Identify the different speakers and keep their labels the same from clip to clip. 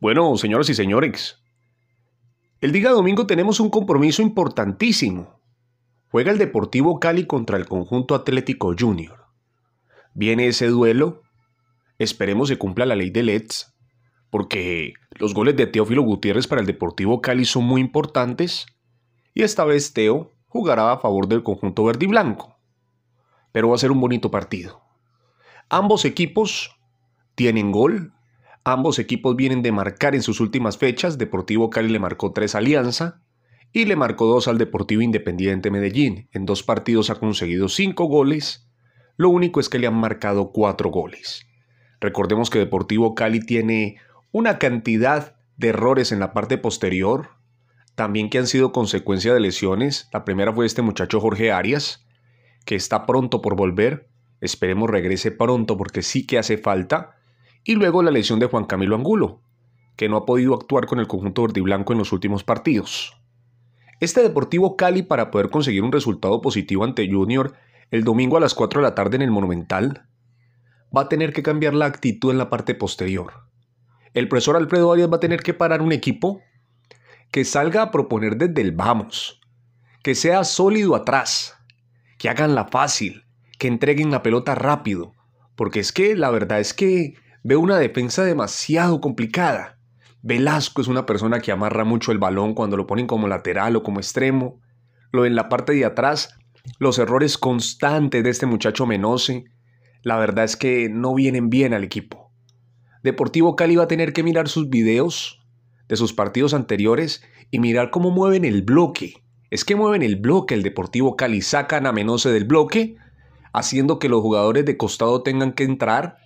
Speaker 1: Bueno, señoras y señores, el día domingo tenemos un compromiso importantísimo. Juega el Deportivo Cali contra el conjunto Atlético Junior. Viene ese duelo. Esperemos se cumpla la ley de Let's, porque los goles de Teófilo Gutiérrez para el Deportivo Cali son muy importantes. Y esta vez Teo jugará a favor del conjunto verde y blanco. Pero va a ser un bonito partido. Ambos equipos tienen gol, Ambos equipos vienen de marcar en sus últimas fechas. Deportivo Cali le marcó 3 Alianza y le marcó 2 al Deportivo Independiente Medellín. En dos partidos ha conseguido 5 goles. Lo único es que le han marcado 4 goles. Recordemos que Deportivo Cali tiene una cantidad de errores en la parte posterior, también que han sido consecuencia de lesiones. La primera fue este muchacho Jorge Arias, que está pronto por volver. Esperemos regrese pronto porque sí que hace falta. Y luego la lesión de Juan Camilo Angulo, que no ha podido actuar con el conjunto verde y blanco en los últimos partidos. Este Deportivo Cali, para poder conseguir un resultado positivo ante Junior el domingo a las 4 de la tarde en el Monumental, va a tener que cambiar la actitud en la parte posterior. El profesor Alfredo Arias va a tener que parar un equipo que salga a proponer desde el vamos, que sea sólido atrás, que hagan la fácil, que entreguen la pelota rápido, porque es que la verdad es que Veo una defensa demasiado complicada. Velasco es una persona que amarra mucho el balón cuando lo ponen como lateral o como extremo. Lo en la parte de atrás, los errores constantes de este muchacho Menose, la verdad es que no vienen bien al equipo. Deportivo Cali va a tener que mirar sus videos de sus partidos anteriores y mirar cómo mueven el bloque. Es que mueven el bloque, el Deportivo Cali sacan a Menose del bloque, haciendo que los jugadores de costado tengan que entrar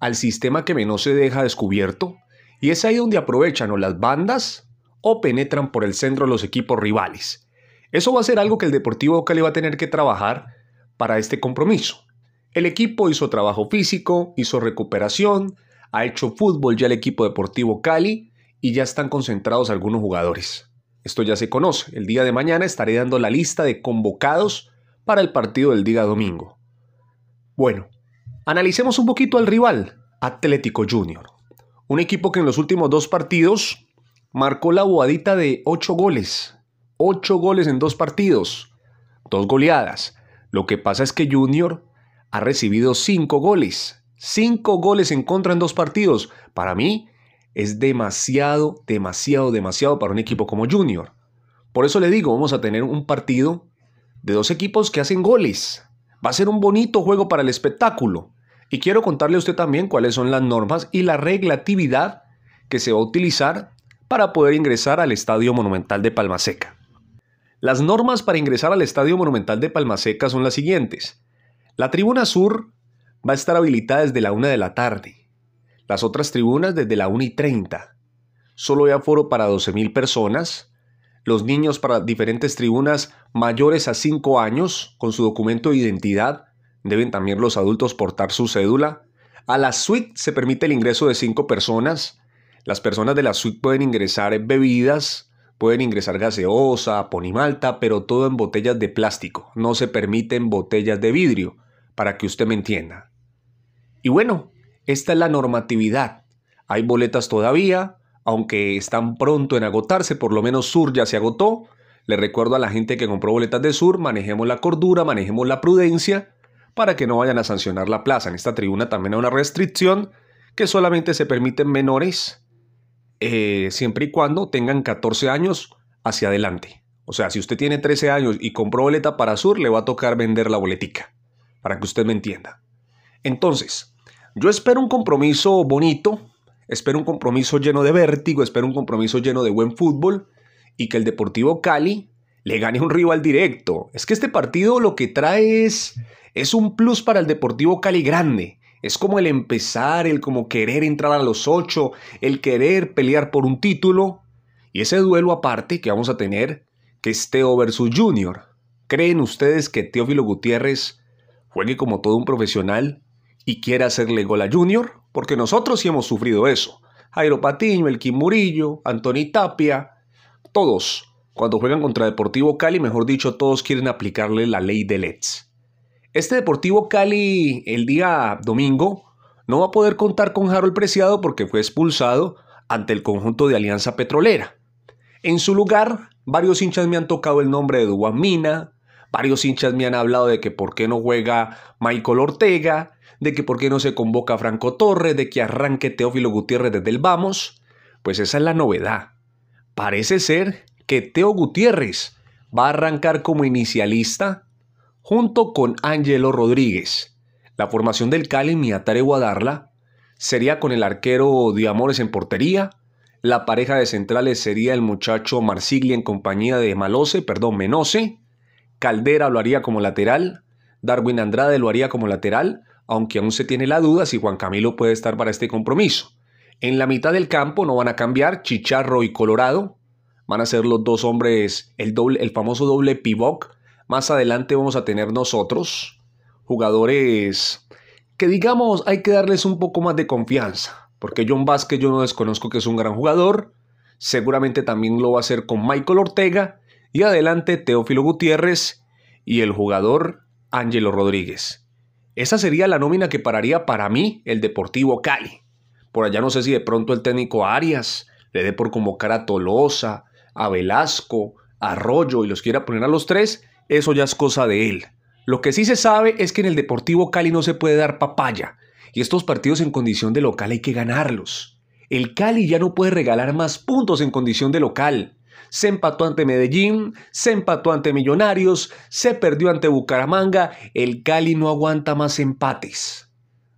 Speaker 1: al sistema que menos se deja descubierto, y es ahí donde aprovechan o las bandas o penetran por el centro los equipos rivales. Eso va a ser algo que el Deportivo Cali va a tener que trabajar para este compromiso. El equipo hizo trabajo físico, hizo recuperación, ha hecho fútbol ya el equipo Deportivo Cali y ya están concentrados algunos jugadores. Esto ya se conoce. El día de mañana estaré dando la lista de convocados para el partido del día domingo. Bueno, Analicemos un poquito al rival, Atlético Junior. Un equipo que en los últimos dos partidos marcó la boadita de 8 goles. 8 goles en dos partidos. Dos goleadas. Lo que pasa es que Junior ha recibido 5 goles. 5 goles en contra en dos partidos. Para mí es demasiado, demasiado, demasiado para un equipo como Junior. Por eso le digo, vamos a tener un partido de dos equipos que hacen goles. Va a ser un bonito juego para el espectáculo. Y quiero contarle a usted también cuáles son las normas y la reglatividad que se va a utilizar para poder ingresar al Estadio Monumental de Palmaseca. Las normas para ingresar al Estadio Monumental de Palmaseca son las siguientes. La tribuna sur va a estar habilitada desde la 1 de la tarde, las otras tribunas desde la 1 y 30. Solo hay aforo para 12.000 personas, los niños para diferentes tribunas mayores a 5 años con su documento de identidad deben también los adultos portar su cédula. A la suite se permite el ingreso de cinco personas. Las personas de la suite pueden ingresar bebidas, pueden ingresar gaseosa, ponimalta, pero todo en botellas de plástico. No se permiten botellas de vidrio, para que usted me entienda. Y bueno, esta es la normatividad. Hay boletas todavía, aunque están pronto en agotarse, por lo menos Sur ya se agotó. Le recuerdo a la gente que compró boletas de Sur, manejemos la cordura, manejemos la prudencia para que no vayan a sancionar la plaza. En esta tribuna también hay una restricción que solamente se permiten menores eh, siempre y cuando tengan 14 años hacia adelante. O sea, si usted tiene 13 años y compró boleta para Sur, le va a tocar vender la boletica, para que usted me entienda. Entonces, yo espero un compromiso bonito, espero un compromiso lleno de vértigo, espero un compromiso lleno de buen fútbol y que el Deportivo Cali le gane un rival directo. Es que este partido lo que trae es, un plus para el Deportivo Cali grande. Es como el empezar, el como querer entrar a los ocho, el querer pelear por un título. Y ese duelo aparte que vamos a tener, que es Teo versus Junior. ¿Creen ustedes que Teófilo Gutiérrez juegue como todo un profesional y quiera hacerle gol a Junior? Porque nosotros sí hemos sufrido eso. Jairo Patiño, Kim Murillo, Antoni Tapia, todos cuando juegan contra Deportivo Cali, mejor dicho, todos quieren aplicarle la ley de Let's. Este Deportivo Cali el día domingo no va a poder contar con Harold Preciado porque fue expulsado ante el conjunto de Alianza Petrolera. En su lugar, varios hinchas me han tocado el nombre de Duan Mina, varios hinchas me han hablado de que por qué no juega Michael Ortega, de que por qué no se convoca Franco Torres, de que arranque Teófilo Gutiérrez desde el Vamos. Pues esa es la novedad. Parece ser que Teo Gutiérrez va a arrancar como inicialista junto con Ángelo Rodríguez. La formación del Cali, me atrevo a darla, sería con el arquero Diamores en portería. La pareja de centrales sería el muchacho Marsiglia en compañía de Malose, perdón, Menose. Caldera lo haría como lateral. Darwin Andrade lo haría como lateral, aunque aún se tiene la duda si Juan Camilo puede estar para este compromiso. En la mitad del campo no van a cambiar Chicharro y Colorado van a ser los dos hombres, el, doble, el famoso doble pivot. Más adelante vamos a tener nosotros jugadores que digamos hay que darles un poco más de confianza, porque John Vázquez yo no desconozco que es un gran jugador, seguramente también lo va a hacer con Michael Ortega y adelante Teófilo Gutiérrez y el jugador Ángelo Rodríguez. Esa sería la nómina que pararía para mí el Deportivo Cali. Por allá no sé si de pronto el técnico Arias le dé por convocar a Tolosa, a Velasco, a Arroyo y los quiera poner a los tres, eso ya es cosa de él. Lo que sí se sabe es que en el Deportivo Cali no se puede dar papaya y estos partidos en condición de local hay que ganarlos. El Cali ya no puede regalar más puntos en condición de local. Se empató ante Medellín, se empató ante Millonarios, se perdió ante Bucaramanga. El Cali no aguanta más empates.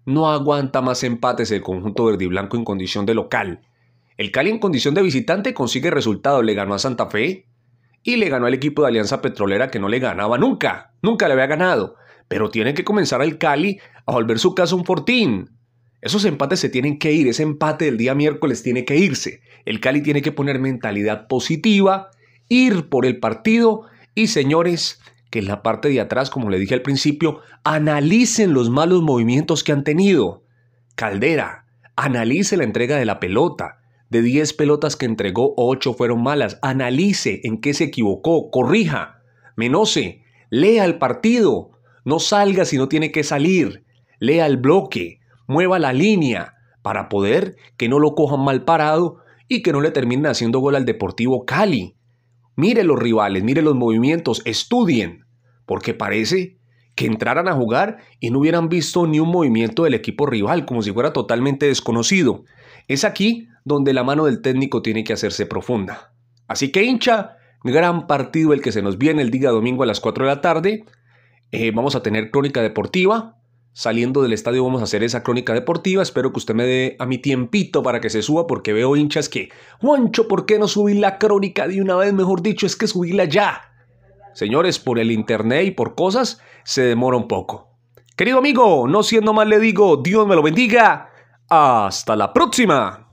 Speaker 1: No aguanta más empates el conjunto verdiblanco en condición de local. El Cali en condición de visitante consigue resultado, le ganó a Santa Fe y le ganó al equipo de Alianza Petrolera que no le ganaba nunca, nunca le había ganado. Pero tiene que comenzar el Cali a volver su casa un fortín. Esos empates se tienen que ir, ese empate del día miércoles tiene que irse. El Cali tiene que poner mentalidad positiva, ir por el partido y señores, que en la parte de atrás, como le dije al principio, analicen los malos movimientos que han tenido. Caldera, analice la entrega de la pelota, de 10 pelotas que entregó, 8 fueron malas. Analice en qué se equivocó, corrija, menose, lea el partido. No salga si no tiene que salir. Lea el bloque, mueva la línea para poder que no lo cojan mal parado y que no le terminen haciendo gol al Deportivo Cali. Mire los rivales, mire los movimientos, estudien, porque parece que entraran a jugar y no hubieran visto ni un movimiento del equipo rival, como si fuera totalmente desconocido. Es aquí donde la mano del técnico tiene que hacerse profunda. Así que hincha, gran partido el que se nos viene el día domingo a las 4 de la tarde. Eh, vamos a tener crónica deportiva. Saliendo del estadio vamos a hacer esa crónica deportiva. Espero que usted me dé a mi tiempito para que se suba porque veo hinchas que, Juancho, ¿por qué no subí la crónica de una vez? Mejor dicho, es que subíla ya. Señores, por el internet y por cosas se demora un poco. Querido amigo, no siendo mal le digo, Dios me lo bendiga. Hasta la próxima.